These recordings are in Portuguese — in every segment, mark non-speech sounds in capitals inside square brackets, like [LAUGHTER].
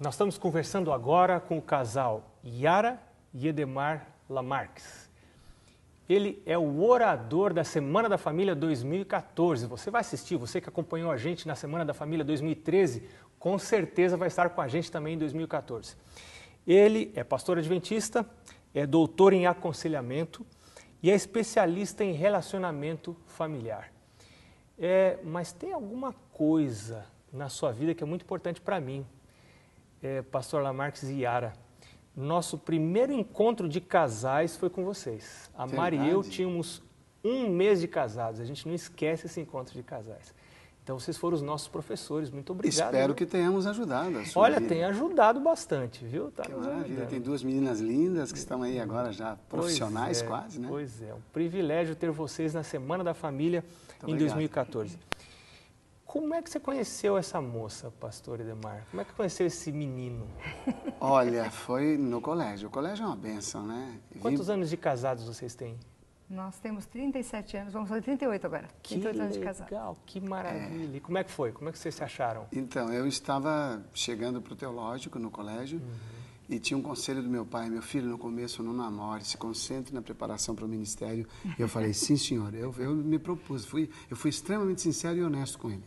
Nós estamos conversando agora com o casal Yara e Edemar Lamarques. Ele é o orador da Semana da Família 2014. Você vai assistir, você que acompanhou a gente na Semana da Família 2013, com certeza vai estar com a gente também em 2014. Ele é pastor adventista, é doutor em aconselhamento e é especialista em relacionamento familiar. É, mas tem alguma coisa na sua vida que é muito importante para mim, é, pastor Lamarques e Yara. Nosso primeiro encontro de casais foi com vocês. A Verdade. Mari e eu tínhamos um mês de casados. A gente não esquece esse encontro de casais. Então, vocês foram os nossos professores. Muito obrigado. Espero viu? que tenhamos ajudado. Olha, vida. tem ajudado bastante, viu? Tá que maravilha. Tem duas meninas lindas que estão aí agora já profissionais, é, quase, né? Pois é. Um privilégio ter vocês na Semana da Família Muito em obrigado. 2014. Como é que você conheceu essa moça, pastor Edmar? Como é que conheceu esse menino? [LAUGHS] Olha, foi no colégio. O colégio é uma benção, né? Quantos Vim... anos de casados vocês têm? Nós temos 37 anos, vamos fazer 38 agora. Que 38 anos legal, de casado. que maravilha. É. E como é que foi? Como é que vocês se acharam? Então, eu estava chegando para o teológico no colégio uhum. e tinha um conselho do meu pai, meu filho, no começo não namore, se concentre na preparação para o ministério. E eu falei, sim senhor, eu, eu me propus, fui, eu fui extremamente sincero e honesto com ele.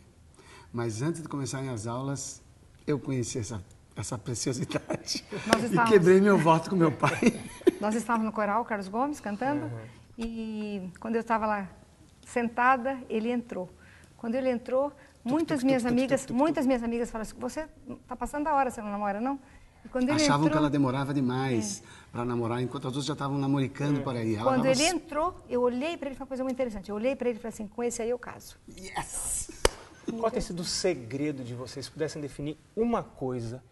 Mas antes de começarem as aulas, eu conheci essa, essa preciosidade. [LAUGHS] e quebrei meu voto com meu pai. [LAUGHS] Nós estávamos no coral, Carlos Gomes, cantando. Uhum. E quando eu estava lá sentada, ele entrou. Quando ele entrou, muitas minhas amigas, muitas minhas amigas falaram assim, você está passando a hora, você não namora, não? Achavam entrou... que ela demorava demais é. para namorar, enquanto as outras já estavam namoricando é. por aí. Quando tava... ele entrou, eu olhei para ele, foi uma coisa muito interessante. Eu olhei para ele e falei assim, com esse aí eu caso. Yes! Qual tem sido o segredo de vocês? Se pudessem definir uma coisa,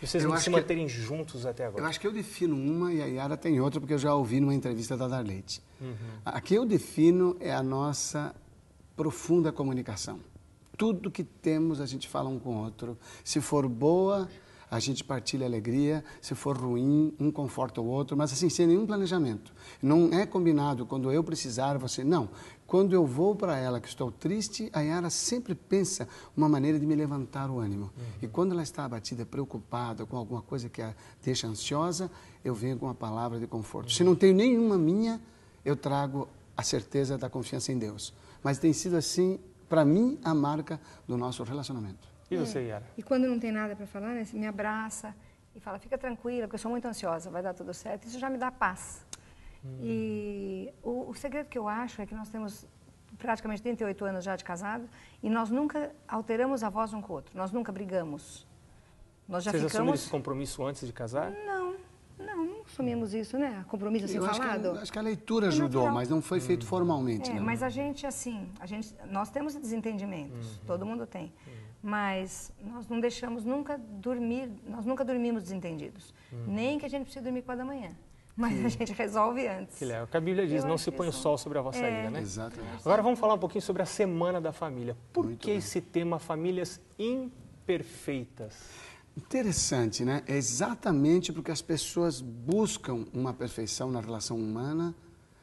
vocês não se manterem juntos até agora. Eu acho que eu defino uma e a Yara tem outra, porque eu já ouvi numa entrevista da Darlete. Uhum. A que eu defino é a nossa profunda comunicação. Tudo que temos, a gente fala um com o outro. Se for boa, a gente partilha alegria, se for ruim, um conforta o outro, mas assim, sem nenhum planejamento. Não é combinado quando eu precisar, você. Não. Quando eu vou para ela que estou triste, a Yara sempre pensa uma maneira de me levantar o ânimo. Uhum. E quando ela está abatida, preocupada com alguma coisa que a deixa ansiosa, eu venho com uma palavra de conforto. Uhum. Se não tenho nenhuma minha, eu trago a certeza da confiança em Deus. Mas tem sido assim, para mim, a marca do nosso relacionamento. E é. você, Yara? E quando não tem nada para falar, né, me abraça e fala, fica tranquila, porque eu sou muito ansiosa, vai dar tudo certo. Isso já me dá paz. Hum. E o, o, segredo que eu acho é que nós temos praticamente 38 anos já de casado e nós nunca alteramos a voz um com o outro, nós nunca brigamos. Nós já Vocês ficamos... assumiram esse compromisso antes de casar? Não assumimos isso, né? Compromisso assim falado. Acho que, acho que a leitura é ajudou, mas não foi feito hum. formalmente. É, né? Mas a gente, assim, a gente, nós temos desentendimentos, uhum. todo mundo tem. Uhum. Mas nós não deixamos nunca dormir, nós nunca dormimos desentendidos. Uhum. Nem que a gente precise dormir a da manhã. Mas Sim. a gente resolve antes. Que legal. que a Bíblia diz, Eu não se põe o sol sobre a vossa é. né? Exatamente. Agora vamos falar um pouquinho sobre a Semana da Família. Por Muito que bem. esse tema Famílias Imperfeitas? Interessante, né? É exatamente porque as pessoas buscam uma perfeição na relação humana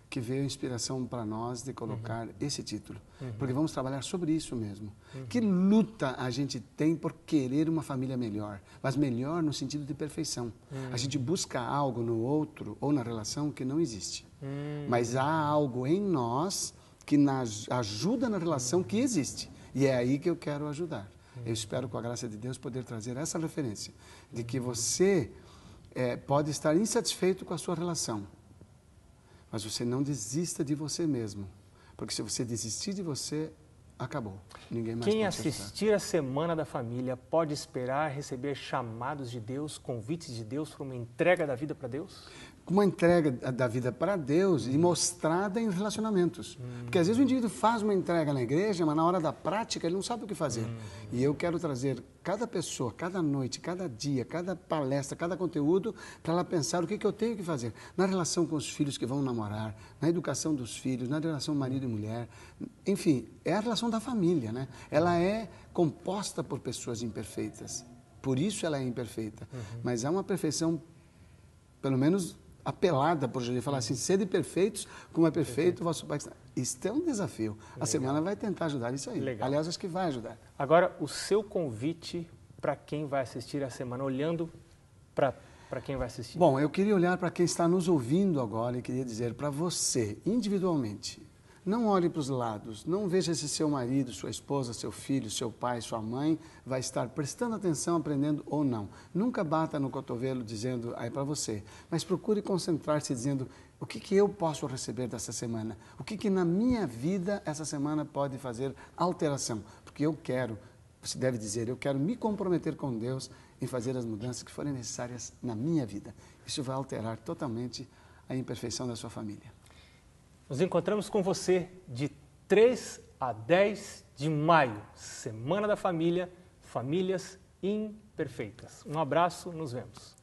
que veio a inspiração para nós de colocar uhum. esse título. Uhum. Porque vamos trabalhar sobre isso mesmo. Uhum. Que luta a gente tem por querer uma família melhor, mas melhor no sentido de perfeição. A hum. gente busca algo no outro ou na relação que não existe. Hum. Mas há algo em nós que nas ajuda na relação que existe. E é aí que eu quero ajudar. Eu espero, com a graça de Deus, poder trazer essa referência de que você é, pode estar insatisfeito com a sua relação, mas você não desista de você mesmo, porque se você desistir de você, acabou. Ninguém mais Quem assistir a Semana da Família pode esperar receber chamados de Deus, convites de Deus para uma entrega da vida para Deus? Uma entrega da vida para Deus e mostrada em relacionamentos. Hum. Porque às vezes o indivíduo faz uma entrega na igreja, mas na hora da prática ele não sabe o que fazer. Hum. E eu quero trazer cada pessoa, cada noite, cada dia, cada palestra, cada conteúdo, para ela pensar o que, que eu tenho que fazer na relação com os filhos que vão namorar, na educação dos filhos, na relação marido e mulher. Enfim, é a relação construção da família, né? Ela é composta por pessoas imperfeitas. Por isso ela é imperfeita. Uhum. Mas é uma perfeição, pelo menos apelada por Jesus, falar assim: sede perfeitos, como é perfeito o vosso Pai. Isso é um desafio. Legal. A semana vai tentar ajudar isso aí. Legal. Aliás, acho que vai ajudar. Agora, o seu convite para quem vai assistir a semana, olhando para para quem vai assistir? Bom, eu queria olhar para quem está nos ouvindo agora e queria dizer para você, individualmente, não olhe para os lados, não veja se seu marido, sua esposa, seu filho, seu pai, sua mãe vai estar prestando atenção, aprendendo ou não. Nunca bata no cotovelo dizendo, aí ah, é para você, mas procure concentrar-se dizendo, o que, que eu posso receber dessa semana? O que, que na minha vida essa semana pode fazer alteração? Porque eu quero, se deve dizer, eu quero me comprometer com Deus em fazer as mudanças que forem necessárias na minha vida. Isso vai alterar totalmente a imperfeição da sua família. Nos encontramos com você de 3 a 10 de maio, Semana da Família, Famílias Imperfeitas. Um abraço, nos vemos.